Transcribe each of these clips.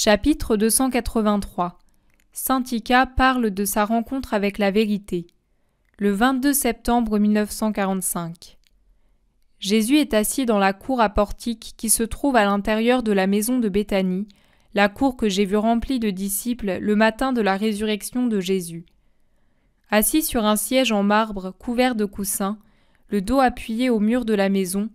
Chapitre 283 Sintica parle de sa rencontre avec la vérité. Le 22 septembre 1945. Jésus est assis dans la cour à portique qui se trouve à l'intérieur de la maison de Béthanie, la cour que j'ai vue remplie de disciples le matin de la résurrection de Jésus. Assis sur un siège en marbre couvert de coussins, le dos appuyé au mur de la maison,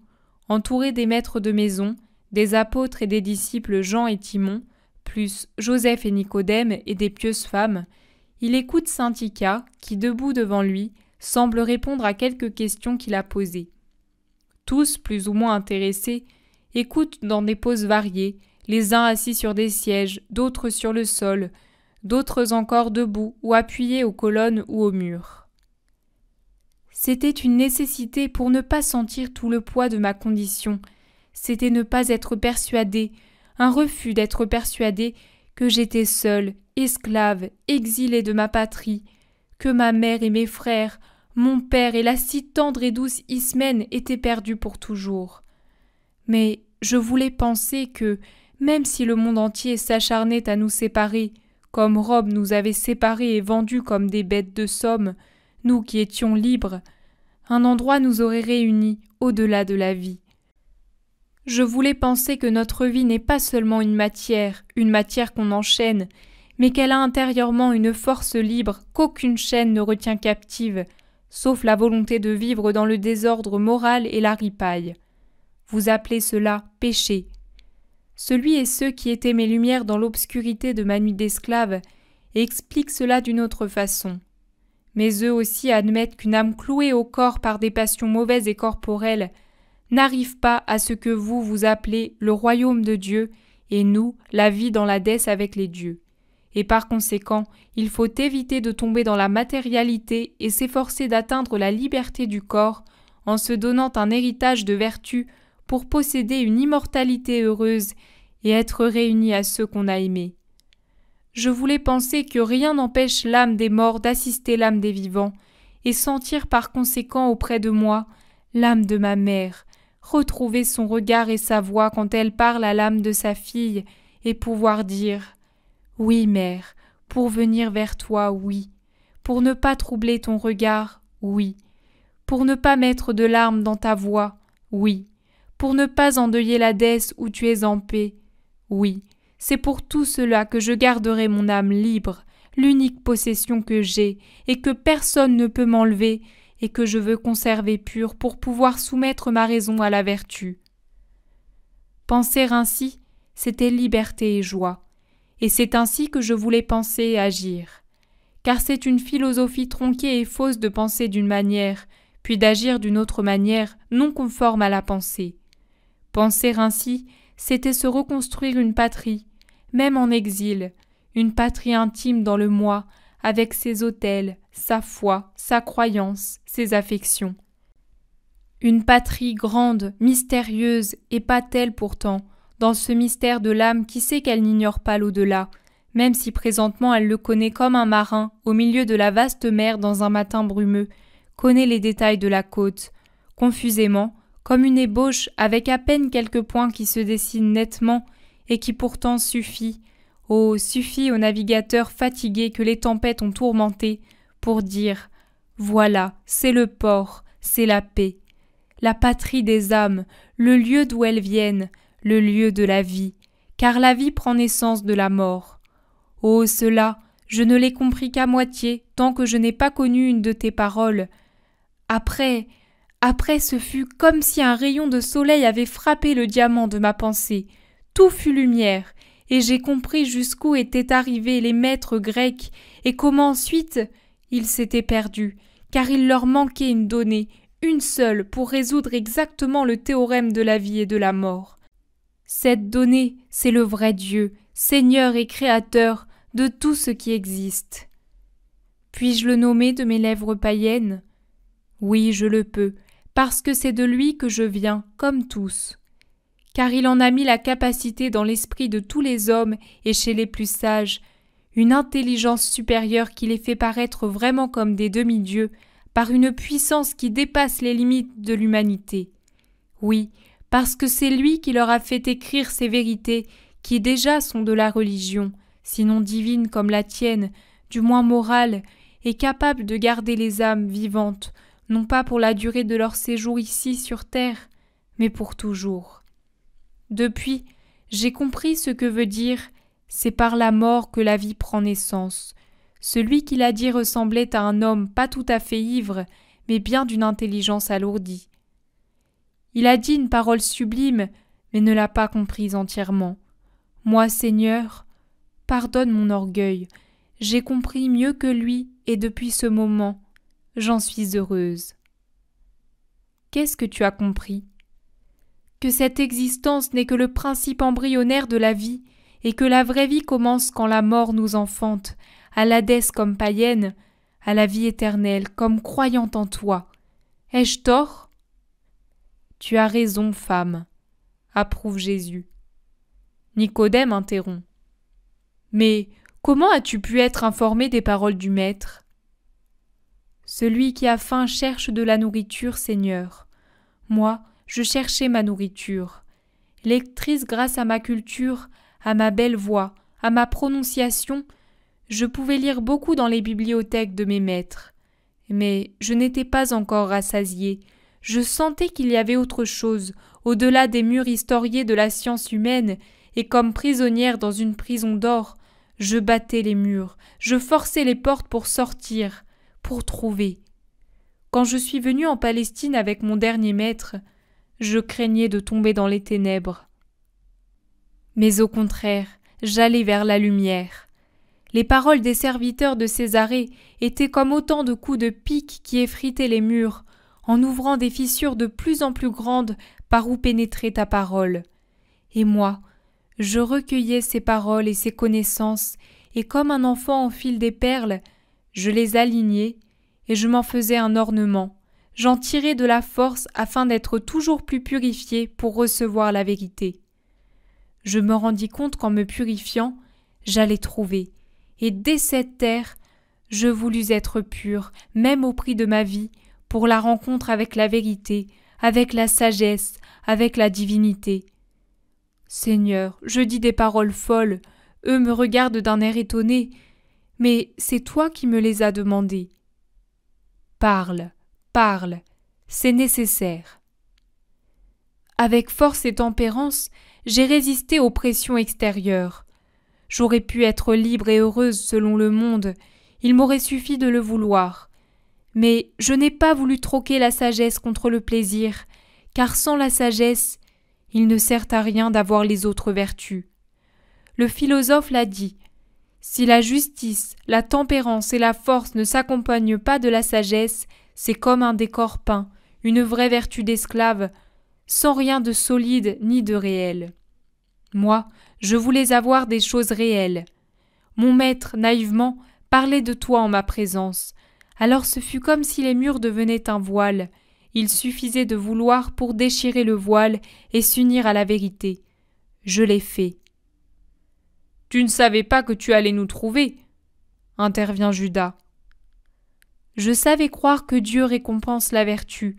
entouré des maîtres de maison, des apôtres et des disciples Jean et Timon, plus Joseph et Nicodème et des pieuses femmes, il écoute saint qui, debout devant lui, semble répondre à quelques questions qu'il a posées. Tous, plus ou moins intéressés, écoutent dans des poses variées, les uns assis sur des sièges, d'autres sur le sol, d'autres encore debout ou appuyés aux colonnes ou aux murs. C'était une nécessité pour ne pas sentir tout le poids de ma condition, c'était ne pas être persuadé, un refus d'être persuadé que j'étais seule, esclave, exilée de ma patrie, que ma mère et mes frères, mon père et la si tendre et douce Ismène étaient perdus pour toujours. Mais je voulais penser que, même si le monde entier s'acharnait à nous séparer, comme Rob nous avait séparés et vendus comme des bêtes de somme, nous qui étions libres, un endroit nous aurait réunis au-delà de la vie. Je voulais penser que notre vie n'est pas seulement une matière, une matière qu'on enchaîne, mais qu'elle a intérieurement une force libre qu'aucune chaîne ne retient captive, sauf la volonté de vivre dans le désordre moral et la ripaille. Vous appelez cela péché. Celui et ceux qui étaient mes lumières dans l'obscurité de ma nuit d'esclave expliquent cela d'une autre façon. Mais eux aussi admettent qu'une âme clouée au corps par des passions mauvaises et corporelles n'arrive pas à ce que vous vous appelez le royaume de Dieu et nous la vie dans la déesse avec les dieux. Et par conséquent, il faut éviter de tomber dans la matérialité et s'efforcer d'atteindre la liberté du corps en se donnant un héritage de vertu pour posséder une immortalité heureuse et être réunis à ceux qu'on a aimés. Je voulais penser que rien n'empêche l'âme des morts d'assister l'âme des vivants, et sentir par conséquent auprès de moi l'âme de ma mère, retrouver son regard et sa voix quand elle parle à l'âme de sa fille, et pouvoir dire Oui, mère, pour venir vers toi, oui, pour ne pas troubler ton regard, oui, pour ne pas mettre de larmes dans ta voix, oui, pour ne pas endeuiller la déesse où tu es en paix, oui, c'est pour tout cela que je garderai mon âme libre, l'unique possession que j'ai, et que personne ne peut m'enlever, et que je veux conserver pure pour pouvoir soumettre ma raison à la vertu. Penser ainsi, c'était liberté et joie, et c'est ainsi que je voulais penser et agir, car c'est une philosophie tronquée et fausse de penser d'une manière, puis d'agir d'une autre manière non conforme à la pensée. Penser ainsi, c'était se reconstruire une patrie, même en exil, une patrie intime dans le moi, avec ses autels, sa foi, sa croyance, ses affections. Une patrie grande, mystérieuse, et pas telle pourtant, dans ce mystère de l'âme qui sait qu'elle n'ignore pas l'au-delà, même si présentement elle le connaît comme un marin au milieu de la vaste mer dans un matin brumeux, connaît les détails de la côte, confusément, comme une ébauche avec à peine quelques points qui se dessinent nettement et qui pourtant suffit, oh, suffit aux navigateurs fatigués que les tempêtes ont tourmentés pour dire Voilà, c'est le port, c'est la paix, la patrie des âmes, le lieu d'où elles viennent, le lieu de la vie, car la vie prend naissance de la mort. Oh, cela, je ne l'ai compris qu'à moitié, tant que je n'ai pas connu une de tes paroles. Après, après, ce fut comme si un rayon de soleil avait frappé le diamant de ma pensée. Tout fut lumière, et j'ai compris jusqu'où étaient arrivés les maîtres grecs, et comment ensuite ils s'étaient perdus, car il leur manquait une donnée, une seule, pour résoudre exactement le théorème de la vie et de la mort. Cette donnée, c'est le vrai Dieu, Seigneur et Créateur de tout ce qui existe. Puis-je le nommer de mes lèvres païennes Oui, je le peux, parce que c'est de lui que je viens, comme tous. Car il en a mis la capacité dans l'esprit de tous les hommes et chez les plus sages, une intelligence supérieure qui les fait paraître vraiment comme des demi-dieux, par une puissance qui dépasse les limites de l'humanité. Oui, parce que c'est lui qui leur a fait écrire ces vérités qui déjà sont de la religion, sinon divine comme la tienne, du moins morale, et capables de garder les âmes vivantes, non pas pour la durée de leur séjour ici sur terre, mais pour toujours. Depuis, j'ai compris ce que veut dire c'est par la mort que la vie prend naissance. Celui qui l'a dit ressemblait à un homme pas tout à fait ivre, mais bien d'une intelligence alourdie. Il a dit une parole sublime, mais ne l'a pas comprise entièrement. Moi, Seigneur, pardonne mon orgueil, j'ai compris mieux que lui, et depuis ce moment, j'en suis heureuse. Qu'est-ce que tu as compris Que cette existence n'est que le principe embryonnaire de la vie, et que la vraie vie commence quand la mort nous enfante, à l'Hadès comme païenne, à la vie éternelle comme croyant en toi. Ai-je tort Tu as raison, femme, approuve Jésus. Nicodème interrompt. Mais comment as-tu pu être informé des paroles du Maître Celui qui a faim cherche de la nourriture, Seigneur. Moi, je cherchais ma nourriture. Lectrice grâce à ma culture, à ma belle voix, à ma prononciation, je pouvais lire beaucoup dans les bibliothèques de mes maîtres. Mais je n'étais pas encore rassasié. Je sentais qu'il y avait autre chose, au-delà des murs historiés de la science humaine, et comme prisonnière dans une prison d'or, je battais les murs, je forçais les portes pour sortir, pour trouver. Quand je suis venue en Palestine avec mon dernier maître, je craignais de tomber dans les ténèbres. Mais au contraire, j'allais vers la lumière. Les paroles des serviteurs de Césarée étaient comme autant de coups de pique qui effritaient les murs, en ouvrant des fissures de plus en plus grandes par où pénétrait ta parole. Et moi, je recueillais ces paroles et ces connaissances, et comme un enfant fil des perles, je les alignais, et je m'en faisais un ornement. J'en tirais de la force afin d'être toujours plus purifié pour recevoir la vérité. Je me rendis compte qu'en me purifiant, j'allais trouver, et dès cette terre, je voulus être pur, même au prix de ma vie, pour la rencontre avec la vérité, avec la sagesse, avec la divinité. Seigneur, je dis des paroles folles, eux me regardent d'un air étonné, mais c'est toi qui me les as demandées. Parle, parle, c'est nécessaire. Avec force et tempérance, j'ai résisté aux pressions extérieures. J'aurais pu être libre et heureuse selon le monde, il m'aurait suffi de le vouloir. Mais je n'ai pas voulu troquer la sagesse contre le plaisir, car sans la sagesse, il ne sert à rien d'avoir les autres vertus. Le philosophe l'a dit. Si la justice, la tempérance et la force ne s'accompagnent pas de la sagesse, c'est comme un décor peint, une vraie vertu d'esclave, sans rien de solide ni de réel. Moi, je voulais avoir des choses réelles. Mon maître, naïvement, parlait de toi en ma présence. Alors ce fut comme si les murs devenaient un voile. Il suffisait de vouloir pour déchirer le voile et s'unir à la vérité. Je l'ai fait. Tu ne savais pas que tu allais nous trouver, intervient Judas. Je savais croire que Dieu récompense la vertu.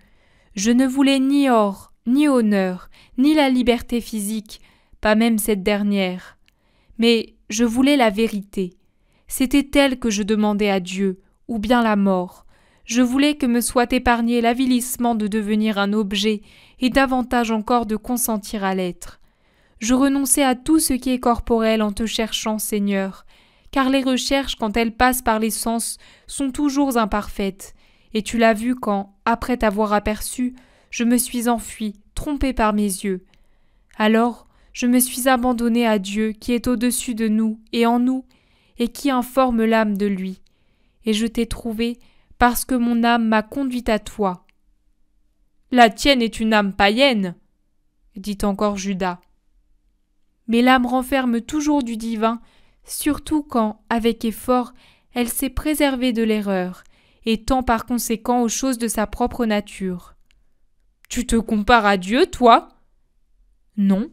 Je ne voulais ni or, ni honneur, ni la liberté physique, pas même cette dernière. Mais je voulais la vérité. C'était elle que je demandais à Dieu, ou bien la mort. Je voulais que me soit épargné l'avilissement de devenir un objet, et davantage encore de consentir à l'être. Je renonçais à tout ce qui est corporel en te cherchant, Seigneur, car les recherches, quand elles passent par les sens, sont toujours imparfaites, et tu l'as vu quand, après t'avoir aperçu, je me suis enfui, trompé par mes yeux. Alors, je me suis abandonné à Dieu qui est au-dessus de nous et en nous, et qui informe l'âme de lui. Et je t'ai trouvé parce que mon âme m'a conduite à toi. La tienne est une âme païenne, dit encore Judas. Mais l'âme renferme toujours du divin, surtout quand, avec effort, elle s'est préservée de l'erreur, et tend par conséquent aux choses de sa propre nature. Tu te compares à Dieu, toi Non.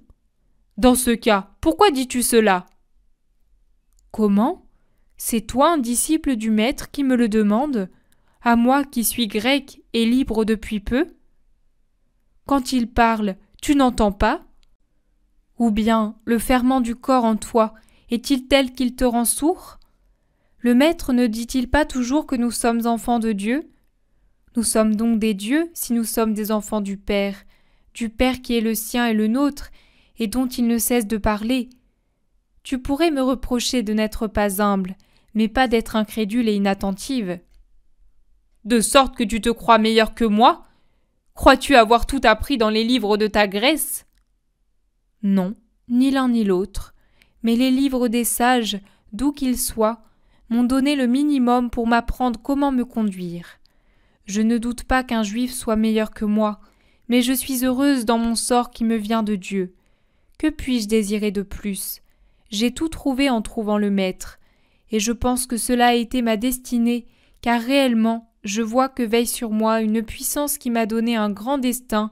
Dans ce cas, pourquoi dis-tu cela Comment C'est toi un disciple du Maître qui me le demande, à moi qui suis grec et libre depuis peu Quand il parle, tu n'entends pas Ou bien le ferment du corps en toi est-il tel qu'il te rend sourd Le Maître ne dit-il pas toujours que nous sommes enfants de Dieu nous sommes donc des dieux si nous sommes des enfants du Père, du Père qui est le sien et le nôtre, et dont il ne cesse de parler. Tu pourrais me reprocher de n'être pas humble, mais pas d'être incrédule et inattentive. De sorte que tu te crois meilleur que moi? Crois-tu avoir tout appris dans les livres de ta Grèce? Non, ni l'un ni l'autre, mais les livres des sages, d'où qu'ils soient, m'ont donné le minimum pour m'apprendre comment me conduire. Je ne doute pas qu'un juif soit meilleur que moi, mais je suis heureuse dans mon sort qui me vient de Dieu. Que puis-je désirer de plus J'ai tout trouvé en trouvant le Maître, et je pense que cela a été ma destinée, car réellement, je vois que veille sur moi une puissance qui m'a donné un grand destin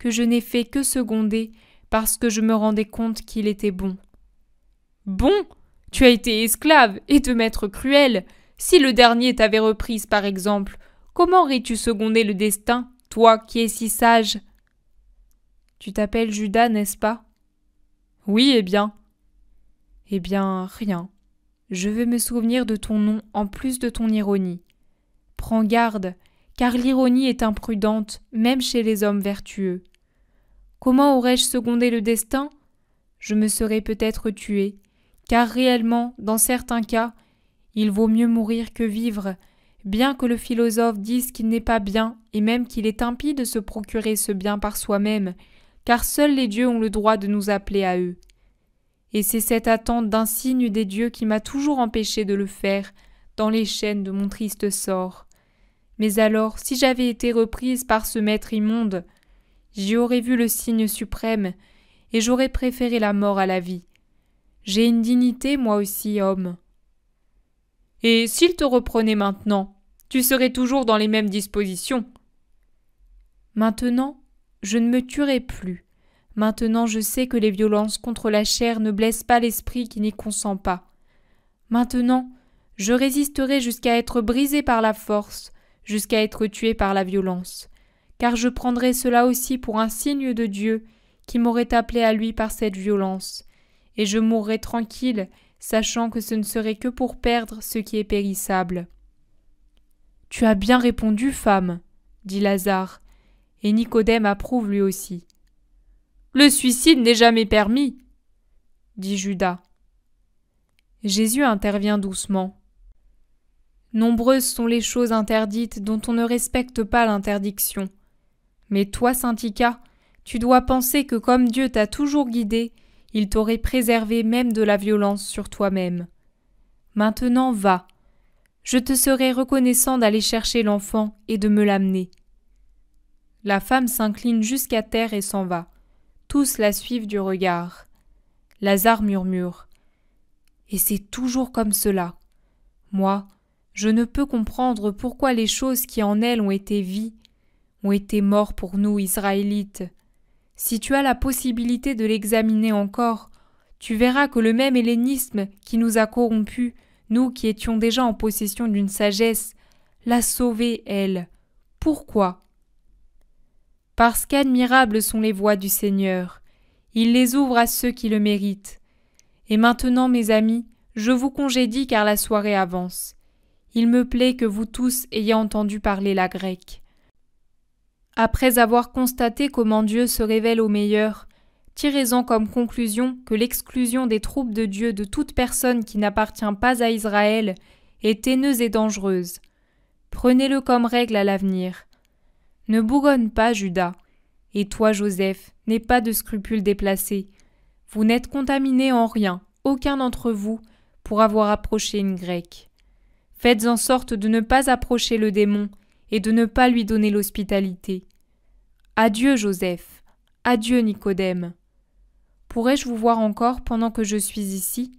que je n'ai fait que seconder parce que je me rendais compte qu'il était bon. Bon Tu as été esclave et de maître cruel. Si le dernier t'avait reprise, par exemple, Comment aurais-tu secondé le destin, toi qui es si sage Tu t'appelles Judas, n'est-ce pas Oui, eh bien. Eh bien, rien. Je veux me souvenir de ton nom en plus de ton ironie. Prends garde, car l'ironie est imprudente, même chez les hommes vertueux. Comment aurais-je secondé le destin Je me serais peut-être tué, car réellement, dans certains cas, il vaut mieux mourir que vivre, Bien que le philosophe dise qu'il n'est pas bien, et même qu'il est impie de se procurer ce bien par soi-même, car seuls les dieux ont le droit de nous appeler à eux. Et c'est cette attente d'un signe des dieux qui m'a toujours empêché de le faire, dans les chaînes de mon triste sort. Mais alors, si j'avais été reprise par ce maître immonde, j'y aurais vu le signe suprême, et j'aurais préféré la mort à la vie. J'ai une dignité, moi aussi, homme. Et s'il te reprenait maintenant, tu serais toujours dans les mêmes dispositions. Maintenant, je ne me tuerai plus. Maintenant, je sais que les violences contre la chair ne blessent pas l'esprit qui n'y consent pas. Maintenant, je résisterai jusqu'à être brisé par la force, jusqu'à être tué par la violence, car je prendrai cela aussi pour un signe de Dieu qui m'aurait appelé à lui par cette violence, et je mourrai tranquille sachant que ce ne serait que pour perdre ce qui est périssable. Tu as bien répondu, femme, dit Lazare, et Nicodème approuve lui aussi. Le suicide n'est jamais permis, dit Judas. Jésus intervient doucement. Nombreuses sont les choses interdites dont on ne respecte pas l'interdiction. Mais toi, Sintica, tu dois penser que comme Dieu t'a toujours guidé, il t'aurait préservé même de la violence sur toi-même. Maintenant va. Je te serai reconnaissant d'aller chercher l'enfant et de me l'amener. La femme s'incline jusqu'à terre et s'en va. Tous la suivent du regard. Lazare murmure. Et c'est toujours comme cela. Moi, je ne peux comprendre pourquoi les choses qui en elles ont été vies ont été mortes pour nous, Israélites. Si tu as la possibilité de l'examiner encore, tu verras que le même hellénisme qui nous a corrompus, nous qui étions déjà en possession d'une sagesse, l'a sauvée, elle. Pourquoi Parce qu'admirables sont les voies du Seigneur. Il les ouvre à ceux qui le méritent. Et maintenant, mes amis, je vous congédie car la soirée avance. Il me plaît que vous tous ayez entendu parler la grecque. Après avoir constaté comment Dieu se révèle au meilleur, tirez-en comme conclusion que l'exclusion des troupes de Dieu de toute personne qui n'appartient pas à Israël est haineuse et dangereuse. Prenez-le comme règle à l'avenir. Ne bougonne pas, Judas. Et toi, Joseph, n'aie pas de scrupules déplacés. Vous n'êtes contaminé en rien, aucun d'entre vous, pour avoir approché une grecque. Faites en sorte de ne pas approcher le démon, et de ne pas lui donner l'hospitalité. Adieu, Joseph. Adieu, Nicodème. Pourrais-je vous voir encore pendant que je suis ici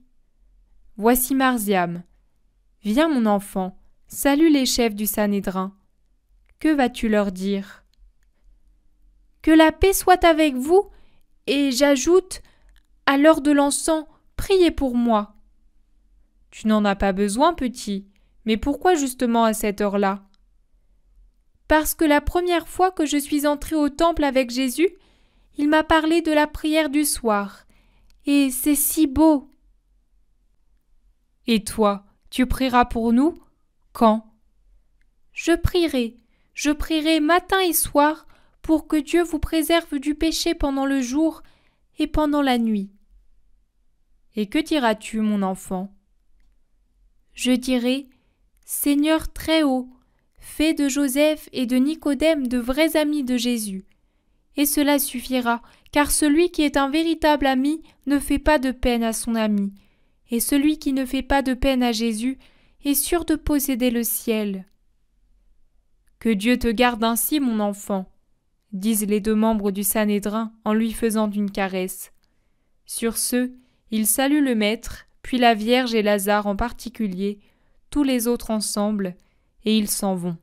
Voici Marziam. Viens, mon enfant, salue les chefs du Sanhédrin. Que vas-tu leur dire Que la paix soit avec vous, et j'ajoute, à l'heure de l'encens, priez pour moi. Tu n'en as pas besoin, petit, mais pourquoi justement à cette heure-là parce que la première fois que je suis entrée au temple avec Jésus, il m'a parlé de la prière du soir. Et c'est si beau. Et toi, tu prieras pour nous Quand Je prierai. Je prierai matin et soir pour que Dieu vous préserve du péché pendant le jour et pendant la nuit. Et que diras-tu, mon enfant Je dirai Seigneur très haut, Fais de Joseph et de Nicodème de vrais amis de Jésus. Et cela suffira, car celui qui est un véritable ami ne fait pas de peine à son ami, et celui qui ne fait pas de peine à Jésus est sûr de posséder le ciel. Que Dieu te garde ainsi, mon enfant, disent les deux membres du Sanhédrin en lui faisant une caresse. Sur ce, il salue le Maître, puis la Vierge et Lazare en particulier, tous les autres ensemble, et ils s'en vont.